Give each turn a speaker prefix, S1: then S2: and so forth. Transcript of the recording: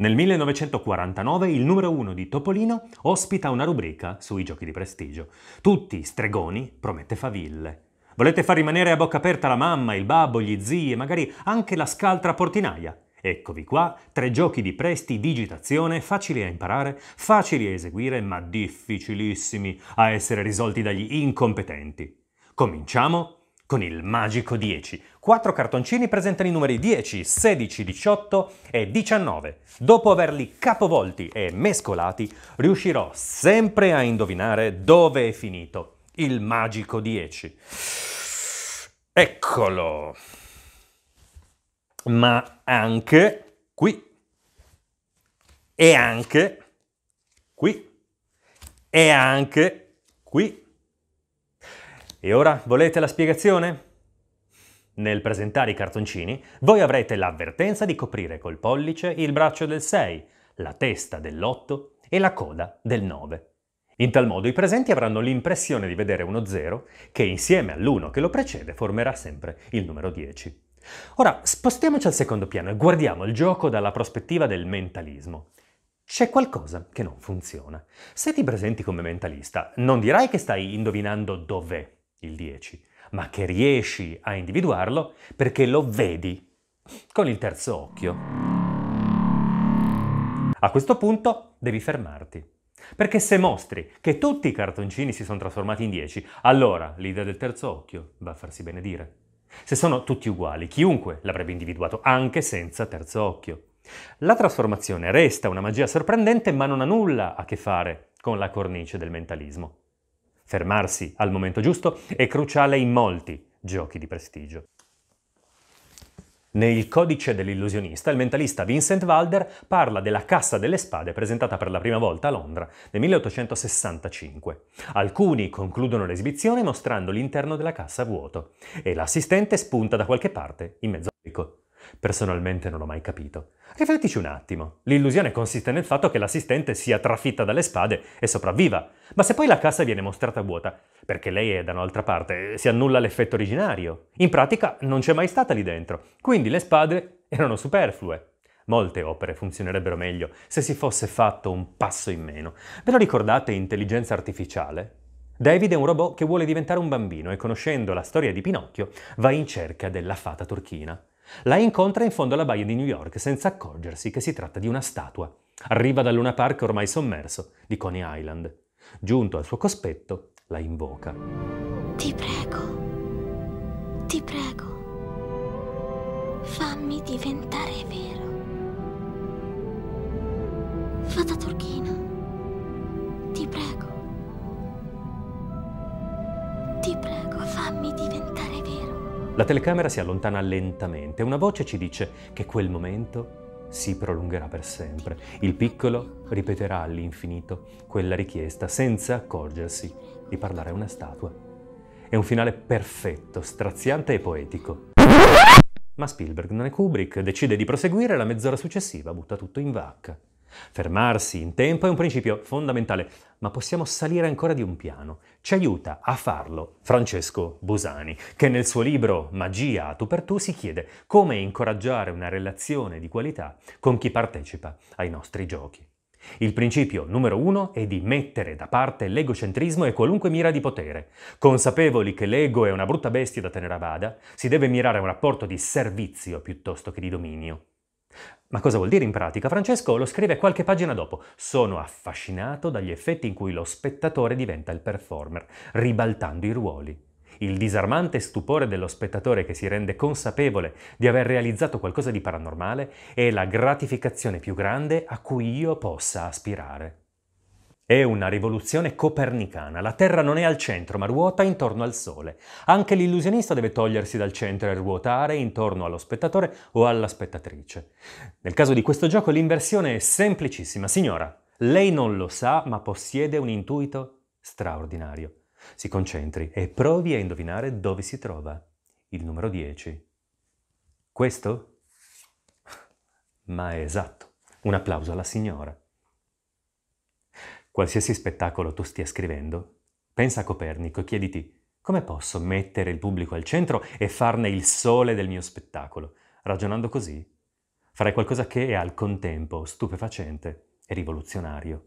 S1: Nel 1949 il numero 1 di Topolino ospita una rubrica sui giochi di prestigio. Tutti stregoni promette faville. Volete far rimanere a bocca aperta la mamma, il babbo, gli zii e magari anche la scaltra portinaia? Eccovi qua, tre giochi di presti digitazione facili a imparare, facili a eseguire, ma difficilissimi a essere risolti dagli incompetenti. Cominciamo con il magico 10. Quattro cartoncini presentano i numeri 10, 16, 18 e 19. Dopo averli capovolti e mescolati, riuscirò sempre a indovinare dove è finito il magico 10. Eccolo! Ma anche qui. E anche qui. E anche qui. E ora volete la spiegazione? Nel presentare i cartoncini, voi avrete l'avvertenza di coprire col pollice il braccio del 6, la testa dell'8 e la coda del 9. In tal modo i presenti avranno l'impressione di vedere uno 0 che insieme all'1 che lo precede formerà sempre il numero 10. Ora spostiamoci al secondo piano e guardiamo il gioco dalla prospettiva del mentalismo. C'è qualcosa che non funziona. Se ti presenti come mentalista, non dirai che stai indovinando dov'è il 10, ma che riesci a individuarlo perché lo vedi con il terzo occhio. A questo punto devi fermarti. Perché se mostri che tutti i cartoncini si sono trasformati in 10, allora l'idea del terzo occhio va a farsi benedire. Se sono tutti uguali, chiunque l'avrebbe individuato anche senza terzo occhio. La trasformazione resta una magia sorprendente ma non ha nulla a che fare con la cornice del mentalismo. Fermarsi al momento giusto è cruciale in molti giochi di prestigio. Nel Codice dell'illusionista, il mentalista Vincent Walder parla della Cassa delle Spade presentata per la prima volta a Londra nel 1865. Alcuni concludono l'esibizione mostrando l'interno della cassa vuoto e l'assistente spunta da qualche parte in mezzo al pubblico. Personalmente non ho mai capito. Riflettici un attimo. L'illusione consiste nel fatto che l'assistente sia trafitta dalle spade e sopravviva, ma se poi la cassa viene mostrata vuota, perché lei è da un'altra parte, si annulla l'effetto originario. In pratica non c'è mai stata lì dentro, quindi le spade erano superflue. Molte opere funzionerebbero meglio se si fosse fatto un passo in meno. Ve lo ricordate Intelligenza artificiale? David è un robot che vuole diventare un bambino e conoscendo la storia di Pinocchio va in cerca della fata turchina. La incontra in fondo alla baia di New York senza accorgersi che si tratta di una statua. Arriva dal Luna Park ormai sommerso di Coney Island. Giunto al suo cospetto, la invoca. Ti prego, ti prego, fammi diventare vero. Fata Turchino. La telecamera si allontana lentamente e una voce ci dice che quel momento si prolungherà per sempre. Il piccolo ripeterà all'infinito quella richiesta senza accorgersi di parlare a una statua. È un finale perfetto, straziante e poetico. Ma Spielberg non è Kubrick, decide di proseguire e la mezz'ora successiva butta tutto in vacca. Fermarsi in tempo è un principio fondamentale, ma possiamo salire ancora di un piano. Ci aiuta a farlo Francesco Busani, che nel suo libro Magia a tu per tu si chiede come incoraggiare una relazione di qualità con chi partecipa ai nostri giochi. Il principio numero uno è di mettere da parte l'egocentrismo e qualunque mira di potere. Consapevoli che l'ego è una brutta bestia da tenere a bada, si deve mirare a un rapporto di servizio piuttosto che di dominio. Ma cosa vuol dire in pratica? Francesco lo scrive qualche pagina dopo. Sono affascinato dagli effetti in cui lo spettatore diventa il performer, ribaltando i ruoli. Il disarmante stupore dello spettatore che si rende consapevole di aver realizzato qualcosa di paranormale è la gratificazione più grande a cui io possa aspirare. È una rivoluzione copernicana. La Terra non è al centro, ma ruota intorno al Sole. Anche l'illusionista deve togliersi dal centro e ruotare intorno allo spettatore o alla spettatrice. Nel caso di questo gioco l'inversione è semplicissima. Signora, lei non lo sa, ma possiede un intuito straordinario. Si concentri e provi a indovinare dove si trova. Il numero 10. Questo? Ma è esatto. Un applauso alla signora. Qualsiasi spettacolo tu stia scrivendo, pensa a Copernico e chiediti come posso mettere il pubblico al centro e farne il sole del mio spettacolo. Ragionando così, farai qualcosa che è al contempo stupefacente e rivoluzionario.